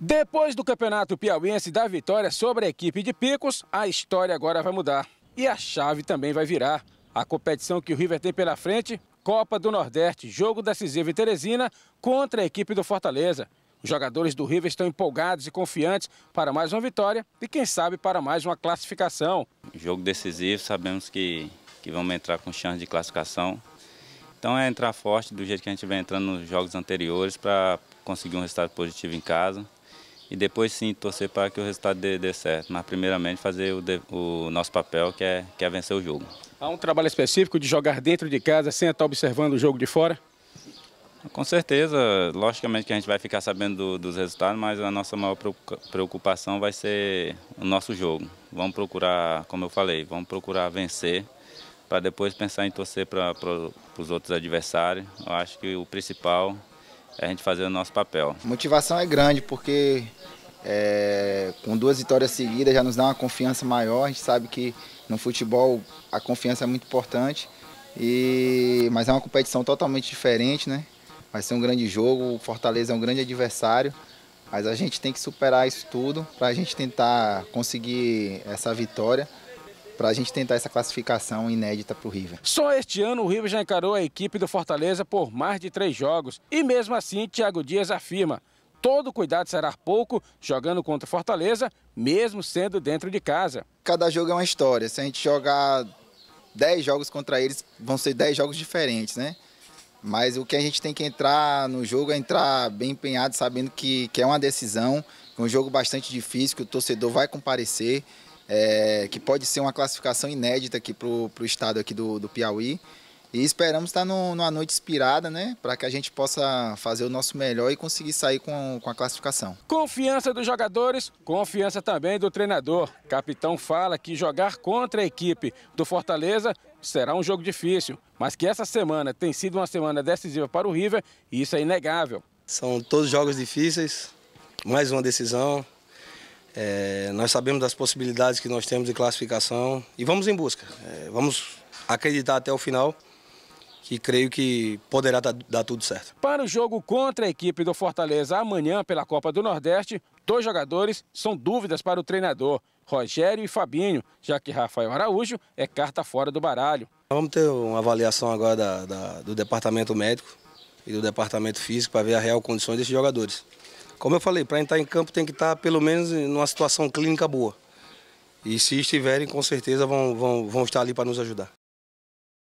Depois do campeonato piauiense da vitória sobre a equipe de Picos, a história agora vai mudar. E a chave também vai virar. A competição que o River tem pela frente, Copa do Nordeste, jogo decisivo em Teresina contra a equipe do Fortaleza. Os jogadores do River estão empolgados e confiantes para mais uma vitória e quem sabe para mais uma classificação. Jogo decisivo, sabemos que, que vamos entrar com chance de classificação. Então é entrar forte do jeito que a gente vem entrando nos jogos anteriores para conseguir um resultado positivo em casa e depois sim torcer para que o resultado dê, dê certo. Mas primeiramente fazer o, o, nosso papel, que é, que é vencer o jogo. Há um trabalho específico de jogar dentro de casa sem estar observando o jogo de fora? Com certeza, logicamente que a gente vai ficar sabendo do, dos resultados, mas a nossa maior preocupação vai ser o nosso jogo. Vamos procurar, como eu falei, vamos procurar vencer para depois pensar em torcer para os outros adversários. Eu acho que o principal a gente fazer o nosso papel. A motivação é grande porque é, com duas vitórias seguidas já nos dá uma confiança maior. A gente sabe que no futebol a confiança é muito importante, e, mas é uma competição totalmente diferente, né? Vai ser um grande jogo, o Fortaleza é um grande adversário, mas a gente tem que superar isso tudo para a gente tentar conseguir essa vitória para a gente tentar essa classificação inédita para o River. Só este ano o River já encarou a equipe do Fortaleza por mais de três jogos e mesmo assim Thiago Dias afirma todo cuidado será pouco jogando contra o Fortaleza, mesmo sendo dentro de casa. Cada jogo é uma história. Se a gente jogar 10 jogos contra eles, vão ser 10 jogos diferentes, né? Mas o que a gente tem que entrar no jogo é entrar bem empenhado, sabendo que, que é uma decisão, é um jogo bastante difícil, que o torcedor vai comparecer é, que pode ser uma classificação inédita aqui para o estado aqui do, do Piauí. E esperamos estar tá no, numa noite inspirada, né? Para que a gente possa fazer o nosso melhor e conseguir sair com, com a classificação. Confiança dos jogadores, confiança também do treinador. Capitão fala que jogar contra a equipe do Fortaleza será um jogo difícil, mas que essa semana tem sido uma semana decisiva para o River e isso é inegável. São todos jogos difíceis, mais uma decisão, é, nós sabemos das possibilidades que nós temos de classificação e vamos em busca. É, vamos acreditar até o final que creio que poderá dar tudo certo. Para o jogo contra a equipe do Fortaleza amanhã pela Copa do Nordeste, dois jogadores são dúvidas para o treinador, Rogério e Fabinho, já que Rafael Araújo é carta fora do baralho. Vamos ter uma avaliação agora da, da, do departamento médico e do departamento físico para ver a real condição desses jogadores. Como eu falei, para entrar em campo tem que estar tá pelo menos numa situação clínica boa. E se estiverem, com certeza vão, vão, vão estar ali para nos ajudar.